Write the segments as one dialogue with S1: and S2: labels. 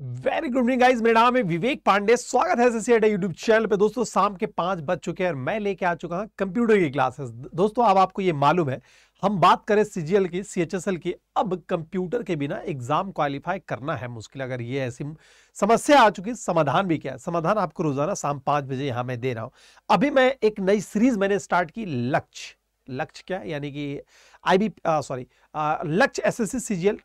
S1: very good morning guys मेरा नाम है विवेक पांडे स्वागत है यूट्यूब चैनल पे दोस्तों शाम के पांच बज चुके हैं और मैं लेके आ चुका हूँ कंप्यूटर की क्लासेस दोस्तों अब आपको ये मालूम है हम बात करें सीजीएल की सीएचएसएल की अब कंप्यूटर के बिना एग्जाम क्वालिफाई करना है मुश्किल अगर ये ऐसी समस्या आ चुकी समाधान भी क्या है समाधान आपको रोजाना शाम पांच बजे यहाँ मैं दे रहा हूँ अभी मैं एक नई सीरीज मैंने स्टार्ट की लक्ष्य लक्ष्य क्या यानी कि बी सॉरी लक्ष्य एस एसएससी सीजीएल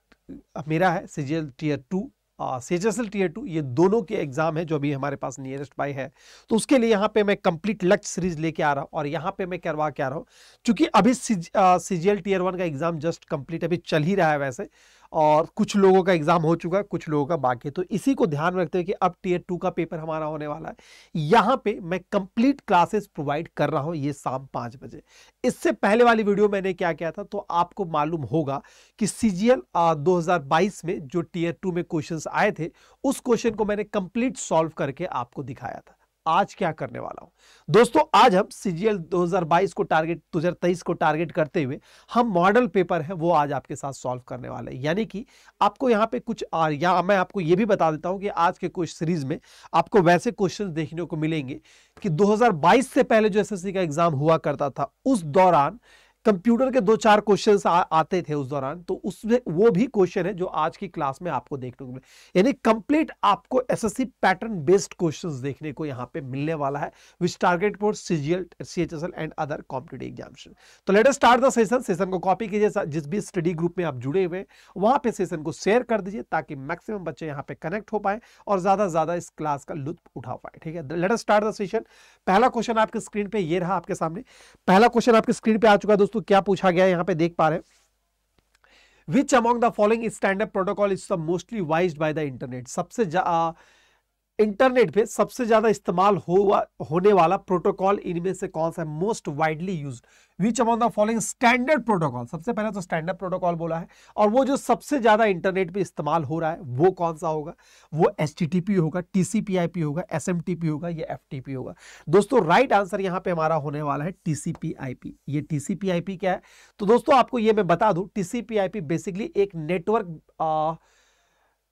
S1: मेरा है CGL tier two C S two ये दोनों के एग्जाम है जो अभी हमारे पास नियरेस्ट बाई है तो उसके लिए यहाँ पे मैं कंप्लीट लक्ष्य सीरीज लेके आ रहा हूँ और यहाँ पे मैं करवा के आ रहा हूँ क्योंकि अभी C G L tier one का एग्जाम जस्ट कंप्लीट अभी चल ही रहा है वैसे और कुछ लोगों का एग्ज़ाम हो चुका है कुछ लोगों का बाकी तो इसी को ध्यान में रखते हुए कि अब टीयर टू का पेपर हमारा होने वाला है यहाँ पे मैं कंप्लीट क्लासेस प्रोवाइड कर रहा हूँ ये शाम पाँच बजे इससे पहले वाली वीडियो मैंने क्या किया था तो आपको मालूम होगा कि सी जी एल में जो टीयर टू में क्वेश्चन आए थे उस क्वेश्चन को मैंने कंप्लीट सॉल्व करके आपको दिखाया था आज क्या करने वाला हूं दोस्तों आज हम सीजीएल 2022 को टारगेट 2023 को टारगेट करते हुए हम मॉडल पेपर है वो आज आपके साथ सॉल्व करने वाले हैं यानी कि आपको यहां पे कुछ और या मैं आपको ये भी बता देता हूं कि आज के कुछ सीरीज में आपको वैसे क्वेश्चंस देखने को मिलेंगे कि 2022 से पहले जो एसएससी का एग्जाम हुआ करता था उस दौरान कंप्यूटर के दो चार क्वेश्चन आते थे उस दौरान तो उसमें वो भी क्वेश्चन है जो आज की क्लास में आपको देखने को मिले यानी कंप्लीट आपको एसएससी पैटर्न बेस्ड क्वेश्चंस देखने को यहाँ पे मिलने वाला है which target for CGL CHSL and other competitive examination तो let start the session session को कॉपी कीजिए जिस भी स्टडी ग्रुप में आप जुड़े हुए वहां पर सेशन को शेयर कर दीजिए ताकि मैक्सिमम बच्चे यहाँ पे कनेक्ट हो पाए और ज्यादा से ज्यादा इस क्लास का लुत्फ उठा पाए ठीक है लेटर स्टार्ट द सेशन पहला क्वेश्चन आपके स्क्रीन पर यह रहा आपके सामने पहला क्वेश्चन आपके स्क्रीन पर आ चुका है दोस्तों क्या पूछा गया यहां पे देख पा रहे which among the following standard protocol is the mostly wise by the internet सबसे ज्यादा इंटरनेट पे सबसे ज्यादा इस्तेमाल हो, होने वाला प्रोटोकॉल इनमें से कौन सा है most widely use which among the following standard protocol सबसे पहले तो स्टैंडर्ड प्रोटोकॉल बोला है और वो जो सबसे ज्यादा इंटरनेट पे इस्तेमाल हो रहा है वो कौन सा होगा वो एस होगा टीसीपीआईपी होगा एस होगा या एफ होगा दोस्तों राइट आंसर यहाँ पे हमारा होने वाला है टी ये टी क्या है तो दोस्तों आपको ये मैं बता दू टी बेसिकली एक नेटवर्क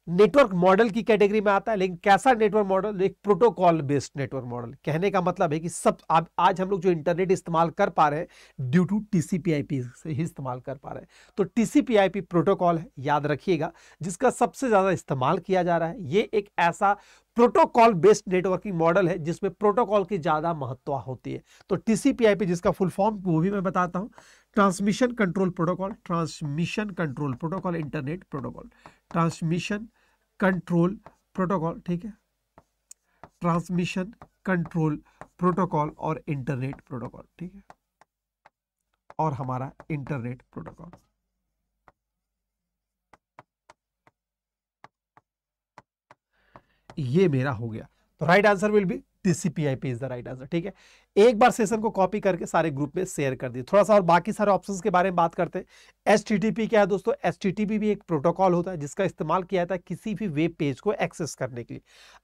S1: नेटवर्क मॉडल की कैटेगरी में आता है लेकिन कैसा नेटवर्क मॉडल एक प्रोटोकॉल बेस्ड नेटवर्क मॉडल कहने का मतलब है कि सब आप आज हम लोग जो इंटरनेट इस्तेमाल कर पा रहे हैं ड्यू टू टी से ही इस्तेमाल कर पा रहे हैं तो टी प्रोटोकॉल है याद रखिएगा जिसका सबसे ज़्यादा इस्तेमाल किया जा रहा है ये एक ऐसा प्रोटोकॉल बेस्ड नेटवर्किंग मॉडल है जिसमें प्रोटोकॉल की ज़्यादा महत्व होती है तो टी जिसका फुल फॉर्म वो भी मैं बताता हूँ transmission control protocol transmission control protocol internet protocol transmission control protocol ठीक है ट्रांसमिशन कंट्रोल प्रोटोकॉल और इंटरनेट प्रोटोकॉल ठीक है और हमारा इंटरनेट प्रोटोकॉल ये मेरा हो गया तो right answer will be TCP/IP is the right answer ठीक है एक बार सेशन को कॉपी करके सारे ग्रुप में शेयर कर दिए थोड़ा सा और बाकी सारे ऑप्शंस के बारे में बात करते हैं HTTP क्या है दोस्तों HTTP भी एक प्रोटोकॉल होता है जिसका इस्तेमाल किया जाता है किसी भी वेब पेज को एक्सेस करने के लिए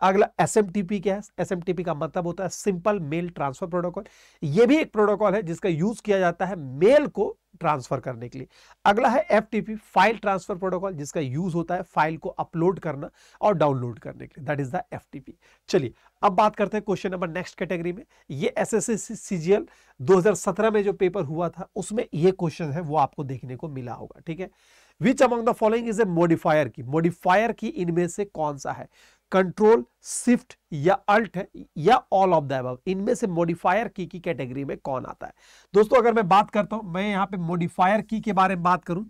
S1: अगला SMTP क्या है SMTP का मतलब होता है सिंपल मेल ट्रांसफर प्रोटोकॉल ये भी एक प्रोटोकॉल है जिसका यूज किया जाता है मेल को ट्रांसफर करने के लिए अगला है एफ फाइल ट्रांसफर प्रोटोकॉल जिसका यूज होता है फाइल को अपलोड करना और डाउनलोड करने के लिए दैट इज द एफ चलिए अब बात करते हैं क्वेश्चन नंबर नेक्स्ट कैटेगरी में ये एस एस एस सीजीएल 2017 में जो पेपर हुआ था उसमें ये क्वेश्चन है वो आपको देखने को मिला होगा ठीक है which among the following is a modifier की मॉडिफायर की इनमें से कौन सा है कंट्रोल शिफ्ट या अल्ट है या ऑल ऑफ द अबव इनमें से मॉडिफायर की की कैटेगरी में कौन आता है दोस्तों अगर मैं बात करता हूं मैं यहां पे मॉडिफायर की के बारे में बात करूं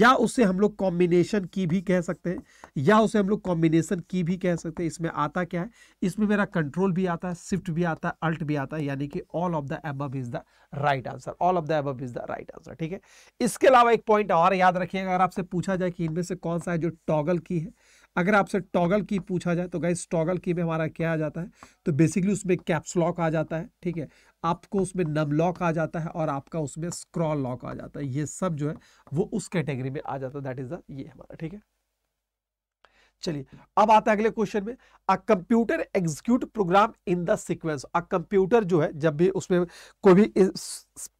S1: या उसे हम लोग कॉम्बिनेशन की भी कह सकते हैं या उसे हम लोग कॉम्बिनेशन की भी कह सकते हैं इसमें आता क्या है इसमें मेरा कंट्रोल भी आता है शिफ्ट भी आता है अल्ट भी आता है यानी कि all of the above is the right answer all of the above is the right answer ठीक है इसके अलावा एक पॉइंट और याद रखिएगा अगर आपसे पूछा जाए कि इनमें से कौन सा है जो टॉगल की है अगर आपसे टॉगल की पूछा जाए तो गाइज टॉगल की में हमारा क्या आ जाता है तो बेसिकली उसमें कैप्स लॉक आ जाता है ठीक है आपको उसमें नम लॉक आ जाता है और आपका उसमें स्क्रॉल लॉक आ जाता है ये सब जो है वो उस कैटेगरी में आ जाता है दैट इज द ये हमारा ठीक है चलिए अब आता है अगले क्वेश्चन में a computer execute program in the sequence a computer जो है जब भी उसमें कोई भी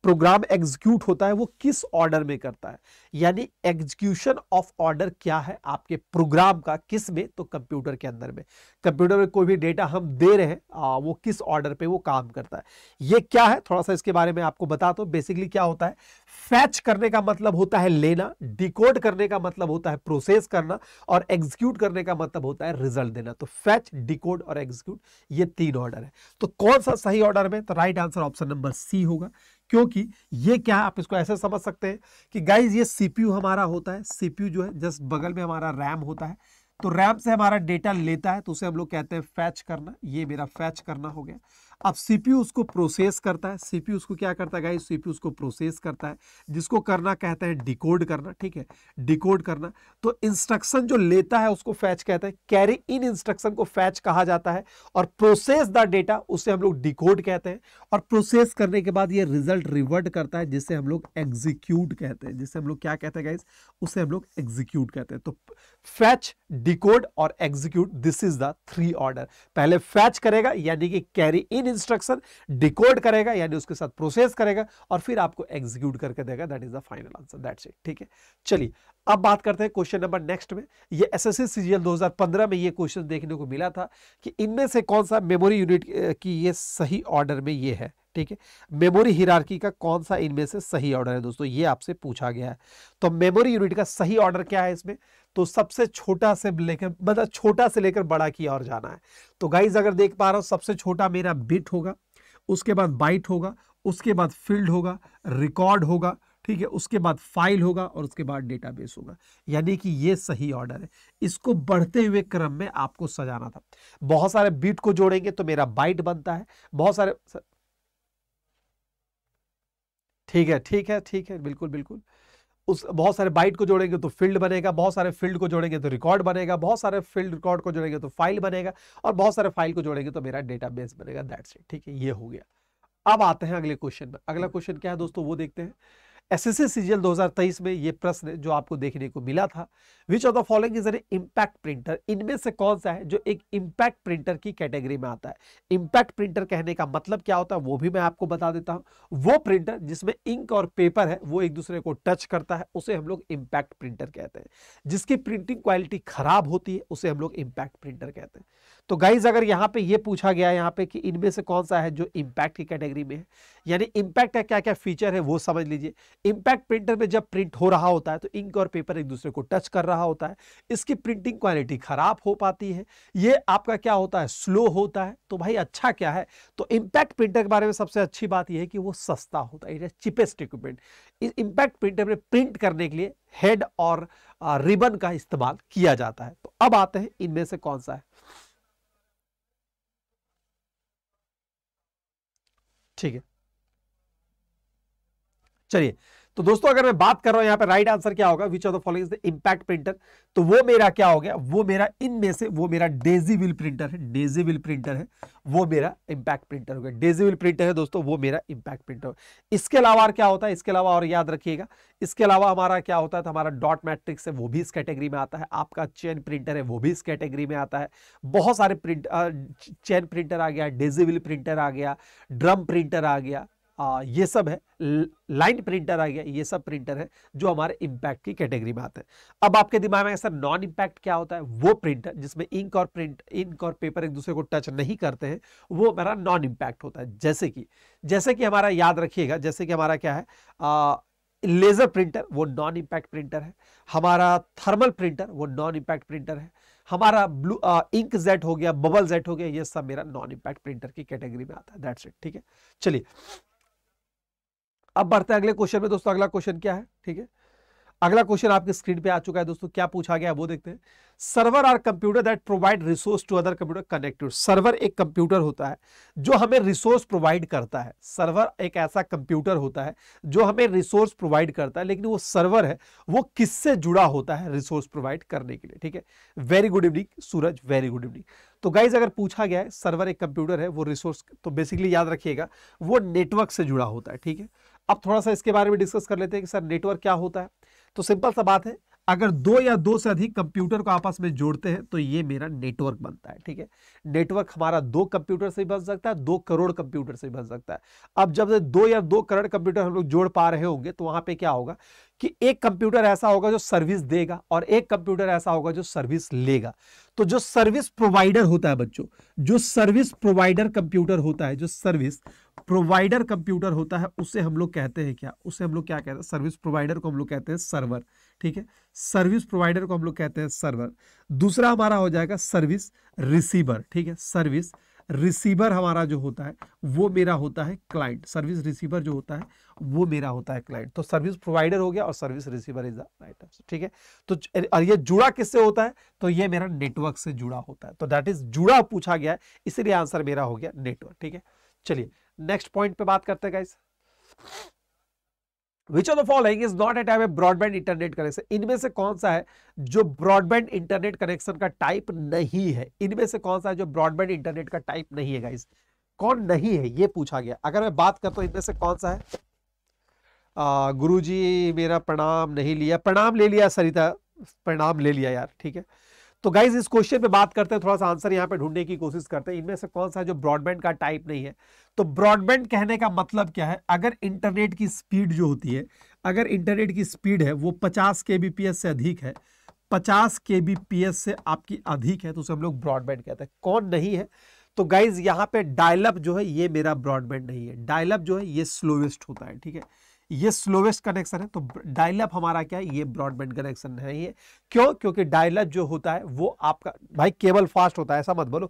S1: प्रोग्राम एग्जीक्यूट होता है वो किस ऑर्डर में करता है यानी एग्जीक्यूशन ऑफ ऑर्डर क्या है आपके प्रोग्राम का किस में तो कंप्यूटर के अंदर में कंप्यूटर में कोई भी डेटा हम दे रहे हैं आ, वो किस ऑर्डर पे वो काम करता है ये क्या है थोड़ा सा इसके बारे में आपको बता दो तो, बेसिकली क्या होता है फैच करने का मतलब होता है लेना डिकोड करने का मतलब होता है प्रोसेस करना और एग्जीक्यूट करने का मतलब होता है रिजल्ट देना तो फैच डिकोड और एग्जीक्यूट ये तीन ऑर्डर है तो कौन सा सही ऑर्डर में तो right answer option number C होगा क्योंकि ये क्या है आप इसको ऐसे समझ सकते हैं कि गाइज ये सीपीयू हमारा होता है सीपीयू जो है जस्ट बगल में हमारा रैम होता है तो रैम से हमारा डेटा लेता है तो उसे हम लोग कहते हैं फैच करना ये मेरा फैच करना हो गया अब सीपीयू उसको प्रोसेस करता है सीपीयू उसको क्या करता है गाइस सीपीयू उसको प्रोसेस करता है जिसको करना कहते हैं डिकोड करना ठीक है डिकोड करना तो इंस्ट्रक्शन जो लेता है उसको फैच कहते हैं कैरी इन इंस्ट्रक्शन को फैच कहा जाता है और प्रोसेस द डेटा उसे हम लोग डिकोड कहते हैं और प्रोसेस करने के बाद ये रिजल्ट रिवर्ट करता है जिसे हम लोग एग्जीक्यूट कहते हैं जिसे हम लोग क्या कहते हैं गाइस उसे हम लोग एग्जीक्यूट कहते हैं तो फैच डिकोड और execute this is the three order पहले फैच करेगा यानी कि carry in machine instruction decode करेगा यानी उसके साथ प्रोसेस करेगा और फिर आपको एग्जीक्यूट करके देगा that is the final answer that's it ठीक है चलिए अब बात करते हैं क्वेश्चन नंबर नेक्स्ट में ये एसएससी सीजीएल 2015 में ये क्वेश्चन देखने को मिला था कि इनमें से कौन सा मेमोरी यूनिट की ये सही ऑर्डर में ये है ठीक है मेमोरी हिरार्की का कौन सा इनमें से सही ऑर्डर है दोस्तों ये आपसे पूछा गया है तो मेमोरी यूनिट का सही ऑर्डर क्या है इसमें तो सबसे छोटा से लेकर मतलब छोटा से लेकर बड़ा की ओर जाना है तो गाइज अगर देख पा रहा हूँ सबसे छोटा मेरा बिट होगा उसके बाद बाइट होगा उसके बाद फील्ड होगा रिकॉर्ड होगा ठीक है उसके बाद फाइल होगा और उसके बाद डेटाबेस होगा यानी कि ये सही ऑर्डर है इसको बढ़ते हुए क्रम में आपको सजाना था बहुत सारे बीट को जोड़ेंगे तो मेरा बाइट बनता है बहुत सारे ठीक है ठीक है ठीक है बिल्कुल बिल्कुल उस बहुत सारे बाइट को जोड़ेंगे तो फील्ड बनेगा बहुत सारे फील्ड को जोड़ेंगे तो रिकॉर्ड बनेगा बहुत सारे फील्ड रिकॉर्ड को जोड़ेंगे तो फाइल बनेगा और बहुत सारे फाइल को जोड़ेंगे तो मेरा डेटाबेस बनेगा दैट्स इट ठीक है ये हो गया अब आते हैं अगले क्वेश्चन में अगला क्वेश्चन क्या है दोस्तों वो देखते हैं एस एस सी दो हजार तेईस में ये प्रश्न जो आपको देखने को मिला था which of the following is an impact printer इनमें से कौन सा है जो एक इम्पैक्ट प्रिंटर की कैटेगरी में आता है इम्पैक्ट प्रिंटर कहने का मतलब क्या होता है वो भी मैं आपको बता देता हूँ वो प्रिंटर जिसमें इंक और पेपर है वो एक दूसरे को टच करता है उसे हम लोग इम्पैक्ट प्रिंटर कहते हैं जिसकी प्रिंटिंग क्वालिटी खराब होती है उसे हम लोग इम्पैक्ट प्रिंटर कहते हैं तो गाइज अगर यहाँ पे ये पूछा गया यहाँ पे कि इनमें से कौन सा है जो इम्पैक्ट की कैटेगरी में है यानी इम्पैक्ट का क्या क्या फीचर है वो समझ लीजिए इम्पैक्ट प्रिंटर में जब प्रिंट हो रहा होता है तो इंक और पेपर एक दूसरे को टच कर रहा होता है इसकी प्रिंटिंग क्वालिटी खराब हो पाती है ये आपका क्या होता है स्लो होता है तो भाई अच्छा क्या है तो इम्पैक्ट प्रिंटर के बारे में सबसे अच्छी बात यह है कि वो सस्ता होता है चिपेस्ट इक्विपमेंट इम्पैक्ट प्रिंटर में प्रिंट करने के लिए हेड और रिबन का इस्तेमाल किया जाता है तो अब आते हैं इनमें से कौन सा है ठीक है चलिए तो दोस्तों अगर मैं बात कर रहा हूं यहाँ पे राइट आंसर क्या होगा which of the following impact printer तो वो मेरा क्या हो गया वो मेरा इनमें से वो मेरा डेजी विल प्रिंटर है डेजी विल प्रिंटर है वो मेरा इम्पैक्ट प्रिंटर हो गया डेजी विल प्रिंटर है दोस्तों वो मेरा इम्पैक्ट प्रिंटर हो इसके अलावा और क्या होता है इसके अलावा और याद रखिएगा इसके अलावा हमारा क्या होता है तो हमारा डॉट मैट्रिक्स है वो भी इस कैटेगरी में आता है आपका चेन प्रिंटर है वो भी इस कैटेगरी में आता है बहुत सारे प्रिंट चेन प्रिंटर आ गया डेजीविल प्रिंटर आ गया ड्रम प्रिंटर आ गया आ, ये सब है लाइन प्रिंटर आ गया ये सब प्रिंटर है जो हमारे इम्पैक्ट की कैटेगरी में आते हैं अब आपके दिमाग में सर नॉन इम्पैक्ट क्या होता है वो प्रिंटर जिसमें इंक और प्रिंट इंक और पेपर एक दूसरे को टच नहीं करते हैं वो हमारा नॉन इम्पैक्ट होता है जैसे कि जैसे कि हमारा याद रखिएगा जैसे कि हमारा क्या है आ, लेज़र प्रिंटर वो नॉन इम्पैक्ट प्रिंटर है हमारा थर्मल प्रिंटर वो नॉन इम्पैक्ट प्रिंटर है हमारा ब्लू इंक जेट हो गया बबल जेट हो गया ये सब मेरा नॉन इम्पैक्ट प्रिंटर की कैटेगरी में आता है दैट्स इट ठीक है चलिए अब बढ़ते हैं अगले क्वेश्चन में दोस्तों अगला क्वेश्चन क्या है ठीक है अगला क्वेश्चन आपके स्क्रीन पे आ चुका है दोस्तों क्या पूछा गया वो देखते हैं server are computer that provide resource to other computer connected server एक कंप्यूटर होता है जो हमें रिसोर्स प्रोवाइड करता है सर्वर एक ऐसा कंप्यूटर होता है जो हमें रिसोर्स प्रोवाइड करता है लेकिन वो सर्वर है वो किससे जुड़ा होता है रिसोर्स प्रोवाइड करने के लिए ठीक है very good evening Suraj very good evening तो गाइज अगर पूछा गया है सर्वर एक कंप्यूटर है वो रिसोर्स तो बेसिकली याद रखिएगा वो नेटवर्क से जुड़ा होता है ठीक है अब थोड़ा सा इसके बारे में डिस्कस कर लेते हैं कि सर नेटवर्क क्या होता है तो सिंपल सा बात है अगर दो या दो से अधिक कंप्यूटर को आपस में जोड़ते हैं तो ये मेरा नेटवर्क बनता है ठीक है नेटवर्क हमारा दो कंप्यूटर से भी बन सकता है दो करोड़ कंप्यूटर से भी बन सकता है अब जब दो या दो करोड़ कंप्यूटर हम लोग जोड़ पा रहे होंगे तो वहां पे क्या होगा कि एक कंप्यूटर ऐसा होगा जो सर्विस देगा और एक कंप्यूटर ऐसा होगा जो सर्विस लेगा तो जो सर्विस प्रोवाइडर होता है बच्चों जो सर्विस प्रोवाइडर कंप्यूटर होता है जो सर्विस प्रोवाइडर कंप्यूटर होता है उसे हम लोग कहते हैं क्या उसे हम लोग क्या कहते हैं सर्विस प्रोवाइडर को हम लोग कहते हैं सर्वर ठीक है सर्विस प्रोवाइडर को हम लोग कहते हैं सर्वर दूसरा हमारा हो जाएगा सर्विस रिसीवर ठीक है सर्विस रिसीवर हमारा जो होता है वो मेरा होता है क्लाइंट सर्विस रिसीवर जो होता है वो मेरा होता है क्लाइंट तो सर्विस प्रोवाइडर हो गया और service receiver is the right ठीक है तो और ये जुड़ा किससे होता है तो ये मेरा नेटवर्क से जुड़ा होता है तो दैट इज जुड़ा पूछा गया है इसलिए आंसर मेरा हो गया नेटवर्क ठीक है चलिए नेक्स्ट पॉइंट पे बात करते हैं which of the following is not type a broadband internet connection इनमें से कौन सा है जो ब्रॉडबैंड इंटरनेट कनेक्शन का टाइप नहीं है इनमें से कौन सा है जो ब्रॉडबैंड इंटरनेट का टाइप नहीं है गाइस कौन नहीं है ये पूछा गया अगर मैं बात करता हूं इनमें से कौन सा है आ, गुरुजी मेरा प्रणाम नहीं लिया प्रणाम ले लिया सरिता प्रणाम ले लिया यार ठीक है तो गाइज इस क्वेश्चन पे बात करते हैं थोड़ा सा आंसर यहाँ पे ढूंढने की कोशिश करते हैं इनमें से कौन सा जो ब्रॉडबैंड का टाइप नहीं है तो ब्रॉडबैंड कहने का मतलब क्या है अगर इंटरनेट की स्पीड जो होती है अगर इंटरनेट की स्पीड है वो पचास के से अधिक है पचास के से आपकी अधिक है तो उसे हम लोग ब्रॉडबैंड कहते हैं कौन नहीं है तो गाइज यहाँ पे डायलअप जो है ये मेरा ब्रॉडबैंड नहीं है डायलअप जो है ये स्लोवेस्ट होता है ठीक है ये स्लोवेस्ट कनेक्शन है तो डायलअप हमारा क्या है ये ब्रॉडबैंड कनेक्शन है ये क्यों क्योंकि डायलअप जो होता है वो आपका भाई केबल फास्ट होता है ऐसा मत बोलो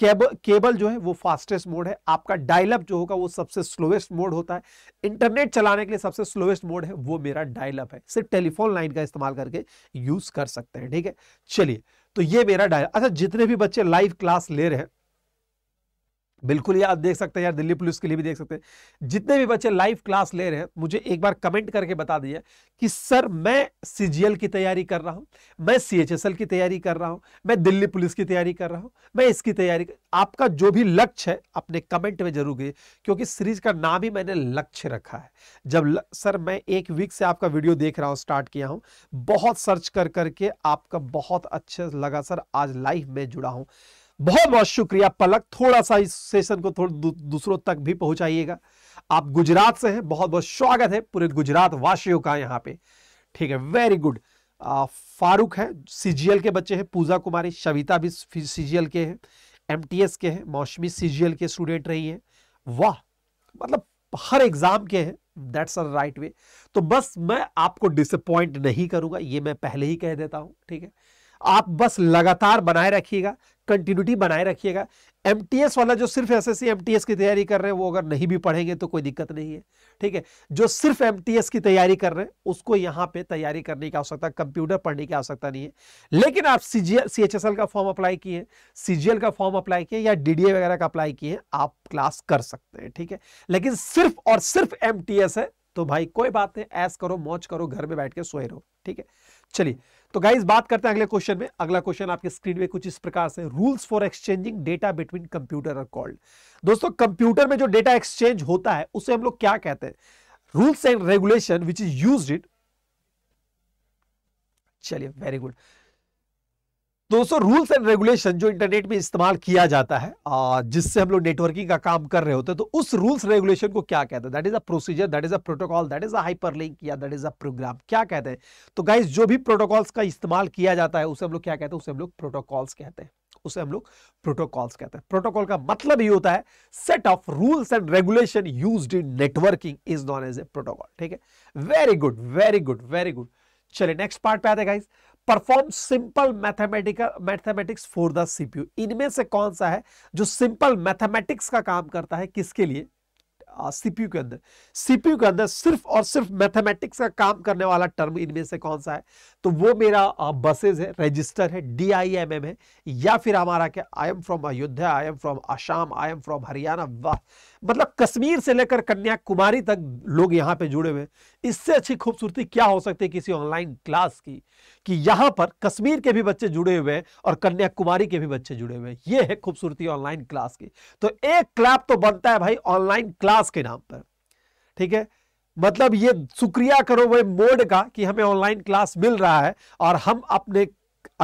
S1: केबल केबल जो है वो फास्टेस्ट मोड है आपका डायलअप जो होगा वो सबसे स्लोवेस्ट मोड होता है इंटरनेट चलाने के लिए सबसे स्लोएस्ट मोड है वो मेरा डायलअप है सिर्फ टेलीफोन लाइन का इस्तेमाल करके यूज कर सकते हैं ठीक है चलिए तो ये मेरा डायलप अच्छा जितने भी बच्चे लाइव क्लास ले रहे हैं बिल्कुल ये आप देख सकते हैं यार दिल्ली पुलिस के लिए भी देख सकते हैं जितने भी बच्चे लाइव क्लास ले रहे हैं मुझे एक बार कमेंट करके बता दिए कि सर मैं सीजीएल की तैयारी कर रहा हूँ मैं सीएचएसएल की तैयारी कर रहा हूँ मैं दिल्ली पुलिस की तैयारी कर रहा हूँ मैं इसकी तैयारी आपका जो भी लक्ष्य है अपने कमेंट में जरूर गई क्योंकि सीरीज का नाम ही मैंने लक्ष्य रखा है जब ल... सर मैं एक वीक से आपका वीडियो देख रहा हूँ स्टार्ट किया हूँ बहुत सर्च कर करके आपका बहुत अच्छा लगा सर आज लाइव में जुड़ा हूँ बहुत बहुत शुक्रिया पलक थोड़ा सा इस सेशन को थोड़ा दूसरों तक भी पहुंचाइएगा आप गुजरात से हैं बहुत बहुत स्वागत है पूरे गुजरात वासियों का यहाँ पे ठीक है वेरी गुड फारूक है सीजीएल के बच्चे हैं पूजा कुमारी सविता भी सीजीएल के हैं एमटीएस के हैं मौसमी सीजीएल के स्टूडेंट रही है वाह मतलब हर एग्जाम के हैं दैट्स आर राइट वे तो बस मैं आपको डिसअपॉइंट नहीं करूंगा ये मैं पहले ही कह देता हूं ठीक है आप बस लगातार बनाए रखिएगा कंटिन्यूटी बनाए रखिएगा एमटीएस वाला जो सिर्फ एस एस एमटीएस की तैयारी कर रहे हैं वो अगर नहीं भी पढ़ेंगे तो कोई दिक्कत नहीं है ठीक है जो सिर्फ एमटीएस की तैयारी कर रहे हैं उसको यहाँ पे तैयारी करने की आवश्यकता कंप्यूटर पढ़ने की आवश्यकता नहीं है लेकिन आप सीजीएल जी का फॉर्म अप्लाई किए सीजीएल का फॉर्म अप्लाई किए या डी वगैरह का अप्लाई किए आप क्लास कर सकते हैं ठीक है लेकिन सिर्फ और सिर्फ एम है तो भाई कोई बात नहीं ऐस करो मौज करो घर में बैठ के सोए रहो ठीक है चलिए तो गाइज बात करते हैं अगले क्वेश्चन में अगला क्वेश्चन आपके स्क्रीन में कुछ इस प्रकार से rules for exchanging data between computer और कॉल्ड दोस्तों कंप्यूटर में जो डेटा एक्सचेंज होता है उसे हम लोग क्या कहते हैं rules and regulation which is use it चलिए वेरी गुड दोस्तों रूल्स एंड रेगुलेशन जो इंटरनेट में इस्तेमाल किया जाता है जिससे हम लोग नेटवर्किंग का काम कर रहे होते हैं तो उस रूल्स रेगुलेशन को क्या कहते हैं that is a procedure that is a protocol that is a hyperlink या दैट इज अ प्रोग्राम क्या कहते हैं तो गाइज जो भी प्रोटोकॉल्स का इस्तेमाल किया जाता है उसे हम लोग क्या कहते हैं उसे हम लोग प्रोटोकॉल्स कहते हैं उसे हम लोग प्रोटोकॉल्स कहते हैं प्रोटोकॉल का मतलब ये होता है set of rules and regulation use in networking is known as a protocol ठीक है very good very good very good चलिए नेक्स्ट पार्ट पे आते हैं guys perform simple mathematical mathematics for the CPU इनमें से कौन सा है जो सिंपल मैथमेटिक्स का काम करता है किसके लिए सीपीयू के अंदर सीपीयू के अंदर सिर्फ और सिर्फ मैथमेटिक्स का काम करने वाला टर्म इनमें से कौन सा है तो वो मेरा बसेज है रजिस्टर है डी आई एम एम है या फिर हमारा क्या I am from Ayodhya I am from Assam I am from Haryana वाह मतलब कश्मीर से लेकर कन्याकुमारी तक लोग यहाँ पे जुड़े हुए इससे अच्छी खूबसूरती क्या हो सकती है किसी ऑनलाइन क्लास की कि यहां पर कश्मीर के भी बच्चे जुड़े हुए हैं और कन्याकुमारी के भी बच्चे जुड़े हुए हैं ये है खूबसूरती ऑनलाइन क्लास की तो एक क्लैप तो बनता है भाई ऑनलाइन क्लास के नाम पर ठीक है मतलब ये शुक्रिया करो वह मोड का कि हमें ऑनलाइन क्लास मिल रहा है और हम अपने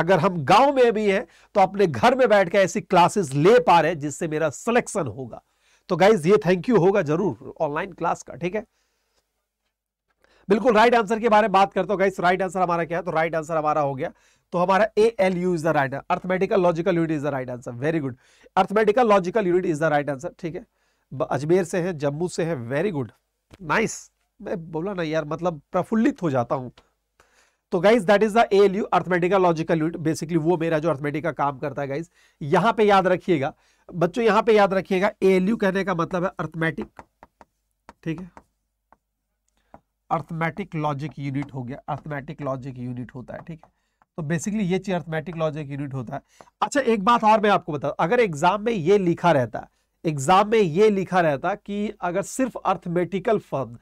S1: अगर हम गांव में भी हैं तो अपने घर में बैठ के ऐसी क्लासेस ले पा रहे हैं जिससे मेरा सिलेक्शन होगा तो गाइज ये थैंक यू होगा जरूर ऑनलाइन क्लास का ठीक है बिल्कुल राइट आंसर के बारे में बात करते हो गाइस राइट आंसर हमारा क्या है तो राइट आंसर हमारा हो गया तो हमारा A L U is the right arithmetical logical unit is the right answer very good arithmetical logical unit is the right answer ठीक है अजमेर से है जम्मू से है वेरी गुड नाइस मैं बोला ना यार मतलब प्रफुल्लित हो जाता हूँ तो guys that is the L U arithmetical logical unit basically वो मेरा जो अर्थमेटिक का काम करता है गाइज यहाँ पे याद रखिएगा बच्चों यहाँ पे याद रखिएगा एल यू कहने का मतलब है अर्थमेटिक ठीक है अर्थमेटिक लॉजिक यूनिट हो गया अर्थमेटिक लॉजिक यूनिट होता है ठीक है तो बेसिकली ये चीज अर्थमेटिक लॉजिक यूनिट होता है अच्छा एक बात और मैं आपको बता अगर एग्जाम में ये लिखा रहता एग्जाम में ये लिखा रहता कि अगर सिर्फ अर्थमेटिकल फर्म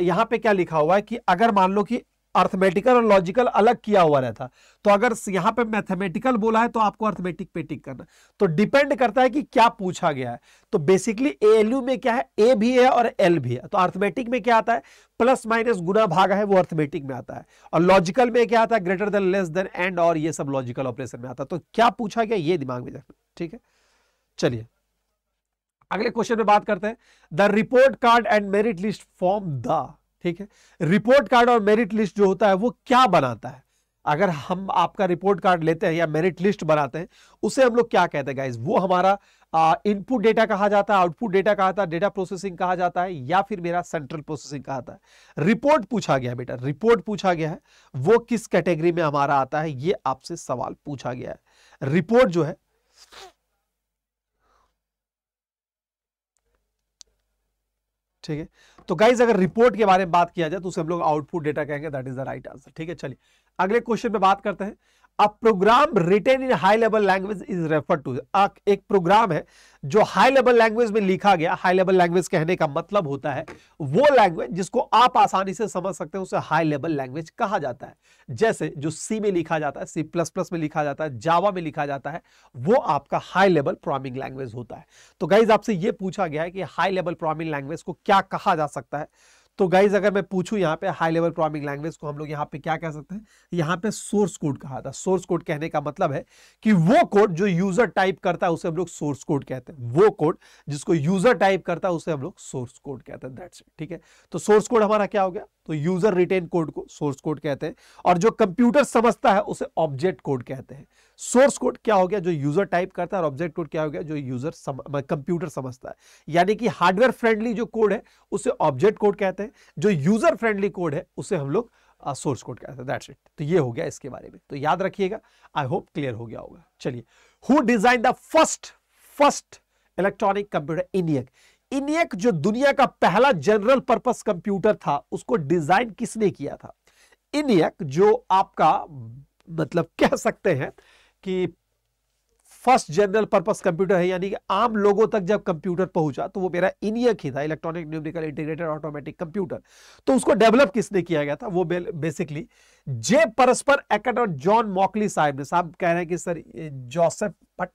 S1: यहाँ पे क्या लिखा हुआ है कि अगर मान लो कि अर्थमेटिकल और लॉजिकल अलग किया हुआ रहता तो अगर यहां पे मैथमेटिकल बोला है तो आपको अर्थमेटिक पे टिक करना तो डिपेंड करता है कि क्या पूछा गया है तो बेसिकली एएलयू में क्या है ए भी है और एल भी है तो अर्थमेटिक में क्या आता है प्लस माइनस गुना भाग है वो अर्थमेटिक में आता है और लॉजिकल में क्या आता है greater than less than and और ये सब लॉजिकल ऑपरेशन में आता है तो क्या पूछा गया ये दिमाग में रखना ठीक है चलिए अगले क्वेश्चन में बात करते हैं the report card and merit list form the ठीक है रिपोर्ट कार्ड और मेरिट लिस्ट जो होता है वो क्या बनाता है अगर हम आपका रिपोर्ट कार्ड लेते हैं या मेरिट लिस्ट बनाते हैं उसे हम लोग क्या कहते हैं गाइज वो हमारा इनपुट डेटा कहा जाता है आउटपुट डेटा कहा जाता है डेटा प्रोसेसिंग कहा जाता है या फिर मेरा सेंट्रल प्रोसेसिंग कहा जाता है रिपोर्ट पूछा गया बेटा रिपोर्ट पूछा गया है वो किस कैटेगरी में हमारा आता है ये आपसे सवाल पूछा गया है रिपोर्ट जो है ठीक है तो गाइज अगर रिपोर्ट के बारे में बात किया जाए तो उसे हम लोग आउटपुट डेटा कहेंगे that is the right answer ठीक है चलिए अगले क्वेश्चन पे बात करते हैं a program written in high level language is refer to एक प्रोग्राम है जो हाई लेवल लैंग्वेज में लिखा गया हाई लेवल लैंग्वेज कहने का मतलब होता है वो लैंग्वेज जिसको आप आसानी से समझ सकते हैं उसे हाई लेवल लैंग्वेज कहा जाता है जैसे जो सी में लिखा जाता है सी प्लस प्लस में लिखा जाता है जावा में लिखा जाता है वो आपका हाई लेवल प्रोमिंग लैंग्वेज होता है तो गाइज आपसे ये पूछा गया है कि हाई लेवल प्रोमिंग लैंग्वेज को क्या कहा जा सकता है तो गाइज अगर मैं पूछूं यहाँ पे हाई लेवल प्रोग्रामिंग लैंग्वेज को हम लोग यहाँ पे क्या कह सकते हैं यहाँ पे सोर्स कोड कहा था सोर्स कोड कहने का मतलब है कि वो कोड जो यूजर टाइप करता है उसे हम लोग सोर्स कोड कहते हैं वो कोड जिसको यूजर टाइप करता है उसे हम लोग सोर्स कोड कहते हैं दैट्स ठीक है तो सोर्स कोड हमारा क्या हो गया तो यूजर रिटेन कोड को सोर्स कोड कहते हैं और जो कंप्यूटर समझता है उसे ऑब्जेक्ट कोड कहते हैं सोर्स कोड क्या हो गया जो यूजर टाइप करता है और ऑब्जेक्ट कोड क्या हो गया जो यूजर सम, कंप्यूटर समझता है यानी कि हार्डवेयर फ्रेंडली जो कोड है उसे ऑब्जेक्ट कोड कहते हैं जो यूजर फ्रेंडली कोड है उसे हम लोग सोर्स कोड कहते हैं दैट्स इट तो ये हो गया इसके बारे में तो याद रखिएगा आई होप क्लियर हो गया होगा चलिए who design the first first electronic computer ENIAC ENIAC जो दुनिया का पहला जनरल पर्पस कंप्यूटर था उसको डिजाइन किसने किया था इनियक जो आपका मतलब कह सकते हैं कि फर्स्ट जनरल पर्पस कंप्यूटर है यानी कि आम लोगों तक जब कंप्यूटर पहुंचा तो वो मेरा इनियक ही था electronic numerical integrated automatic computer तो उसको डेवलप किसने किया गया था वो बेसिकली जे परस्पर एकट और जॉन मॉकली साहब ने साहब कह रहे हैं कि sir Joseph but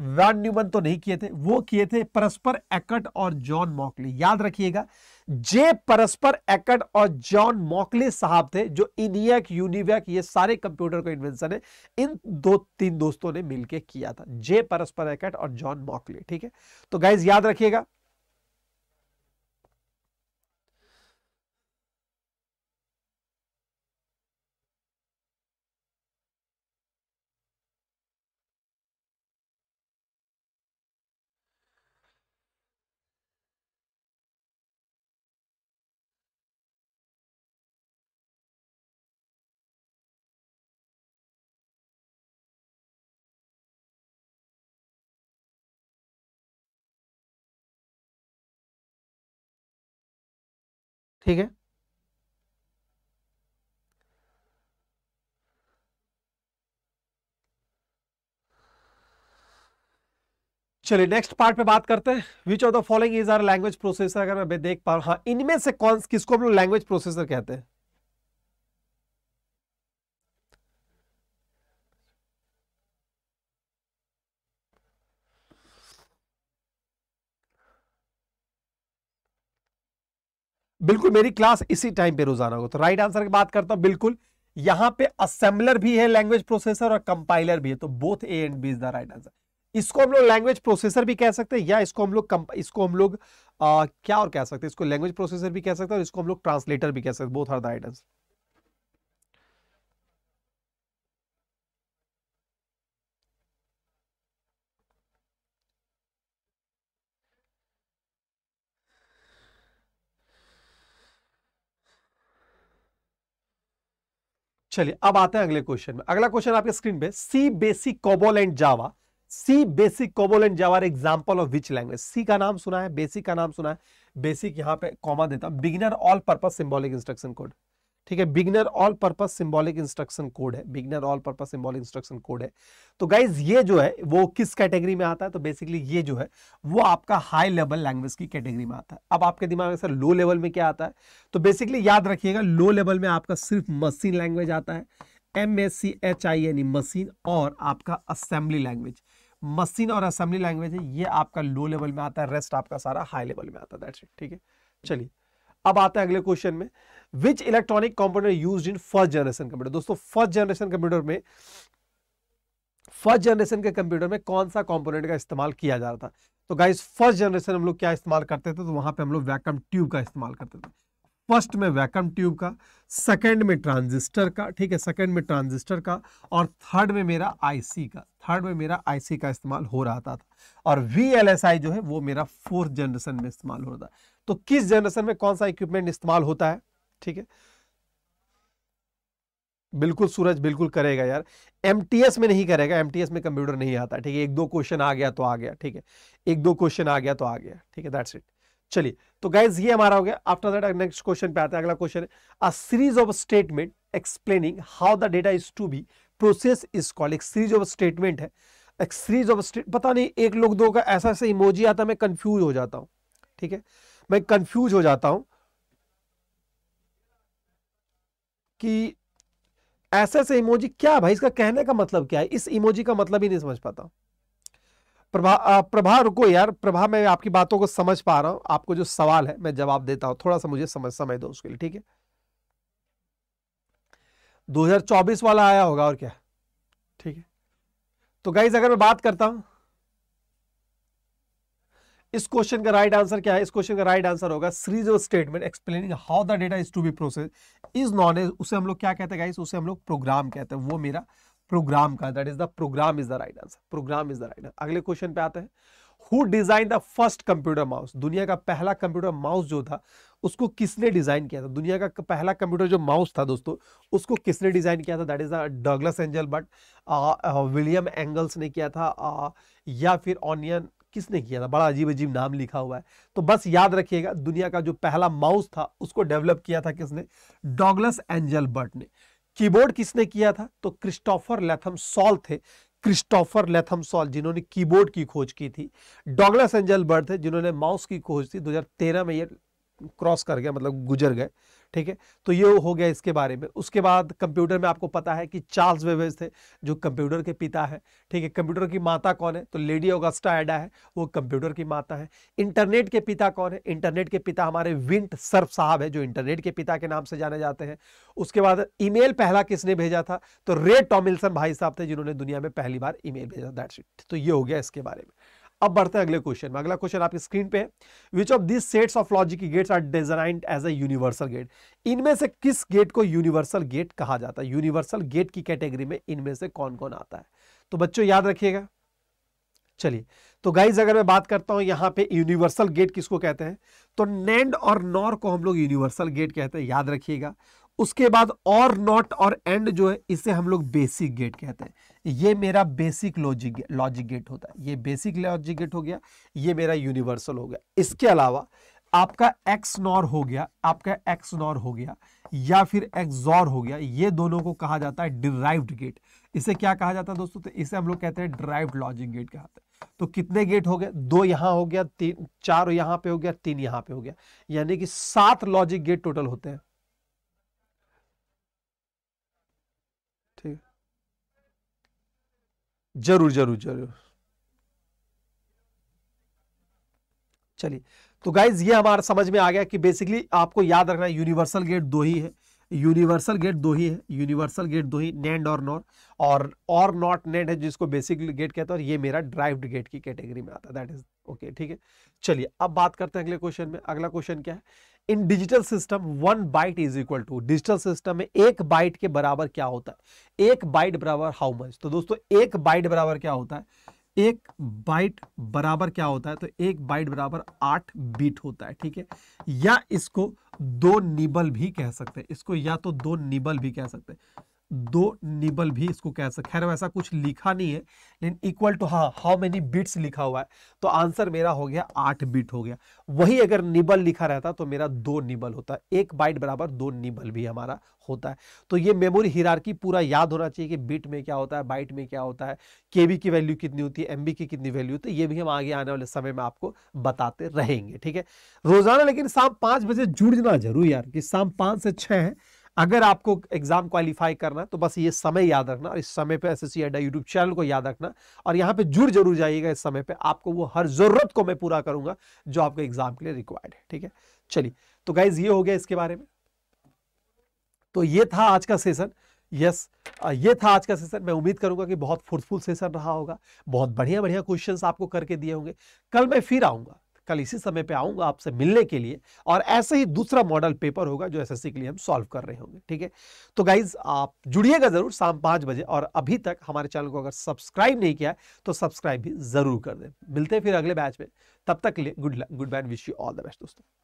S1: von Neumann तो नहीं किए थे वो किए थे परस्पर एकट और जॉन मॉकली याद रखिएगा जे परस्पर एकट और जॉन मॉकली साहब थे जो इनियक यूनिवैक ये सारे कंप्यूटर का इन्वेंशन है इन दो तीन दोस्तों ने मिलकर किया था जे परस्पर एकट और जॉन मॉकली ठीक है तो गाइज याद रखिएगा ठीक है चलिए नेक्स्ट पार्ट पे बात करते हैं which of the following is are language processor अगर मैं देख पा रहा हाँ इनमें से कौन किसको हम लोग लैंग्वेज प्रोसेसर कहते हैं बिल्कुल मेरी क्लास इसी टाइम पे रोजाना हो तो राइट आंसर की बात करता हूं बिल्कुल यहां पे असेंबलर भी है लैंग्वेज प्रोसेसर और कंपाइलर भी है तो both A and B is the right answer इसको हम लोग लैंग्वेज प्रोसेसर भी कह सकते हैं या इसको हम लोग इसको हम लोग क्या और कह सकते हैं इसको लैंग्वेज प्रोसेसर भी कह सकते हैं और इसको हम लोग ट्रांसलेटर भी कह सकते हैं both are the right answer चलिए अब आते हैं अगले क्वेश्चन में अगला क्वेश्चन आपके स्क्रीन पे C BASIC COBOL and Java C BASIC COBOL and Java example of which language C का नाम सुना है बेसिक का नाम सुना है बेसिक यहाँ पे कॉमा देता हूँ beginner all purpose symbolic instruction code ठीक है beginner all purpose symbolic instruction code है beginner all purpose symbolic instruction code है तो गाइज ये जो है वो किस कैटेगरी में आता है तो बेसिकली ये जो है वो आपका हाई लेवल लैंग्वेज की कैटेगरी में आता है अब आपके दिमाग में सर लो लेवल में क्या आता है तो बेसिकली याद रखिएगा लो लेवल में आपका सिर्फ मशीन लैंग्वेज आता है M S C H I यानी मशीन और आपका असेंबली लैंग्वेज मशीन और असेंबली लैंग्वेज है ये आपका लो लेवल में आता है रेस्ट आपका सारा हाई लेवल में आता है ठीक है चलिए अब आते हैं अगले क्वेश्चन में which electronic computer use in first generation computer दोस्तों फर्स्ट जनरेशन कंप्यूटर में फर्स्ट जनरेशन के कंप्यूटर में कौन सा कंपोनेंट का इस्तेमाल किया जा रहा था तो गाइस फर्स्ट जनरेशन हम लोग क्या इस्तेमाल करते थे तो वहां पे हम लोग वैकम ट्यूब का इस्तेमाल करते थे फर्स्ट में वैकम ट्यूब का सेकंड में ट्रांजिस्टर का ठीक है सेकंड में ट्रांजिस्टर का और थर्ड में मेरा आईसी का थर्ड में मेरा आईसी का इस्तेमाल हो रहा था और वी जो है वो मेरा फोर्थ जनरेशन में इस्तेमाल हो रहा था तो किस जनरेशन में कौन सा इक्विपमेंट इस्तेमाल होता है ठीक है बिल्कुल सूरज बिल्कुल करेगा यार एमटीएस में नहीं करेगा एमटीएस में कंप्यूटर नहीं आता ठीक है एक दो क्वेश्चन आ गया तो आ गया ठीक है एक दो क्वेश्चन आ गया तो आ गया ठीक है दैट्स इट चलिए तो गाइज ये हमारा हो गया आफ्टर दैट नेक्स्ट क्वेश्चन पे आते हैं अगला क्वेश्चन है series of statement explaining how the data is to be process is called एक सीरीज ऑफ स्टेटमेंट है एक सीरीज ऑफ स्टेट पता नहीं एक लोग दो का ऐसा ऐसा इमोजी आता मैं कंफ्यूज हो जाता हूँ ठीक है मैं कंफ्यूज हो जाता हूं कि ऐसे ऐसे इमोजी क्या भाई इसका कहने का मतलब क्या है इस इमोजी का मतलब ही नहीं समझ पाता प्रभा प्रभा रुको यार प्रभा मैं आपकी बातों को समझ पा रहा हूं आपको जो सवाल है मैं जवाब देता हूं थोड़ा सा मुझे समझ समय दो उसके लिए ठीक है 2024 वाला आया होगा और क्या ठीक है तो गाइज अगर मैं बात करता हूं इस क्वेश्चन का राइट आंसर क्या है इस क्वेश्चन का राइट आंसर होगा series of statement explaining how the data is to be process is known as उसे हम लोग क्या कहते हैं उसे हम लोग प्रोग्राम कहते हैं वो मेरा प्रोग्राम का that is the program is the right answer program is the right answer अगले क्वेश्चन पे आते हैं who design the first computer mouse दुनिया का पहला कंप्यूटर माउस जो था उसको किसने डिजाइन किया था दुनिया का पहला कंप्यूटर जो माउस था दोस्तों उसको किसने डिजाइन किया था that is the Douglas Engelbart William Engels ने किया था uh, या फिर ऑनियन किसने किया था बड़ा अजीब अजीब नाम लिखा हुआ है तो बस याद रखिएगा दुनिया का जो पहला माउस था उसको डेवलप किया था किसने डॉगलस एंजल बर्ट ने कीबोर्ड किसने किया था तो क्रिस्टोफर लेथम सॉल थे क्रिस्टोफर लेथम सॉल जिन्होंने कीबोर्ड की खोज की थी डॉगलस एंजल बर्ट थे जिन्होंने माउस की खोज थी दो में ये क्रॉस कर गया मतलब गुजर गए ठीक है तो ये हो गया इसके बारे में उसके बाद कंप्यूटर में आपको पता है कि चार्ल्स वेवेज थे जो कंप्यूटर के पिता है ठीक है कंप्यूटर की माता कौन है तो लेडी ऑगस्टा एडा है वो कंप्यूटर की माता है इंटरनेट के पिता कौन है इंटरनेट के पिता हमारे विंट सर्फ साहब है जो इंटरनेट के पिता के नाम से जाने जाते हैं उसके बाद ईमेल पहला किसने भेजा था तो रे टॉमिल्सन भाई साहब थे जिन्होंने दुनिया में पहली बार ईमेल भेजा दैट्स इट तो ये हो गया इसके बारे में अब बढ़ते हैं अगले क्वेश्चन में अगला क्वेश्चन आपकी स्क्रीन पे है which of this sets of logic gates are designed as a universal gate इनमें से किस गेट को यूनिवर्सल गेट कहा जाता है यूनिवर्सल गेट की कैटेगरी में इनमें से कौन कौन आता है तो बच्चों याद रखिएगा चलिए तो गाइज अगर मैं बात करता हूं यहां पे यूनिवर्सल गेट किसको कहते हैं तो नैंड और नॉर को हम लोग यूनिवर्सल गेट कहते हैं याद रखिएगा उसके बाद और नॉट और एंड जो है इसे हम लोग बेसिक गेट कहते हैं ये मेरा बेसिक लॉजिक लॉजिक गेट होता है ये बेसिक लॉजिक गेट हो गया ये मेरा यूनिवर्सल हो गया इसके अलावा आपका एक्स नॉर हो गया आपका एक्स नॉर हो गया या फिर एक्सॉर हो गया ये दोनों को कहा जाता है डिराइव्ड गेट इसे क्या कहा जाता है दोस्तों तो इसे हम लोग कहते हैं डिराइव्ड लॉजिक गेट कहते हैं तो कितने गेट हो गए दो यहां हो गया तीन चार यहां पे हो गया तीन यहां पे हो गया यानी कि सात लॉजिक गेट टोटल होते हैं जरूर जरूर जरूर चलिए तो गाइज ये हमारे समझ में आ गया कि बेसिकली आपको याद रखना यूनिवर्सल गेट दो ही है यूनिवर्सल गेट दो ही है यूनिवर्सल गेट दो ही नैंड और नॉर और और नॉट नैंड है जिसको बेसिकली गेट कहते हैं और ये मेरा ड्राइव्ड गेट की कैटेगरी में आता है दैट इज ओके ठीक है चलिए अब बात करते हैं अगले क्वेश्चन में अगला क्वेश्चन क्या है in digital system one byte is equal to digital system में एक बाइट के बराबर क्या होता है एक बाइट बराबर हाउ मच तो दोस्तों एक बाइट बराबर क्या होता है एक बाइट बराबर क्या होता है तो एक बाइट बराबर आठ बीट होता है ठीक है या इसको दो निबल भी कह सकते हैं इसको या तो दो निबल भी कह सकते हैं दो निबल भी इसको कह सकते खैर वैसा कुछ लिखा नहीं है लेकिन इक्वल टू हा हाउ मेनी बिट्स लिखा हुआ है तो आंसर मेरा हो गया आठ बिट हो गया वही अगर निबल लिखा रहता तो मेरा दो निबल होता एक बाइट बराबर दो निबल भी हमारा होता है तो ये मेमोरी की पूरा याद होना चाहिए कि बिट में क्या होता है बाइट में क्या होता है के की वैल्यू कितनी होती है एम की कितनी वैल्यू होती है ये भी हम आगे आने वाले समय में आपको बताते रहेंगे ठीक है रोजाना लेकिन शाम पाँच बजे जुड़ना जरूर यार कि शाम पाँच से छः है अगर आपको एग्जाम क्वालिफाई करना तो बस ये समय याद रखना और इस समय पे एस एस सी अड्डा यूट्यूब चैनल को याद रखना और यहाँ पे जुड़ जरूर जाइएगा इस समय पे आपको वो हर जरूरत को मैं पूरा करूंगा जो आपके एग्जाम के लिए रिक्वायर्ड है ठीक है चलिए तो गाइज ये हो गया इसके बारे में तो ये था आज का सेशन यस yes, ये था आज का सेशन मैं उम्मीद करूंगा कि बहुत फ्रूटफुल सेशन रहा होगा बहुत बढ़िया बढ़िया क्वेश्चंस आपको करके दिए होंगे कल मैं फिर आऊंगा कल इसी समय पे आऊंगा आपसे मिलने के लिए और ऐसे ही दूसरा मॉडल पेपर होगा जो एसएससी के लिए हम सॉल्व कर रहे होंगे ठीक है तो गाइज आप जुड़िएगा ज़रूर शाम पांच बजे और अभी तक हमारे चैनल को अगर सब्सक्राइब नहीं किया तो सब्सक्राइब भी ज़रूर कर दे मिलते हैं फिर अगले बैच में तब तक के लिए good good bye wish you all the best दोस्तों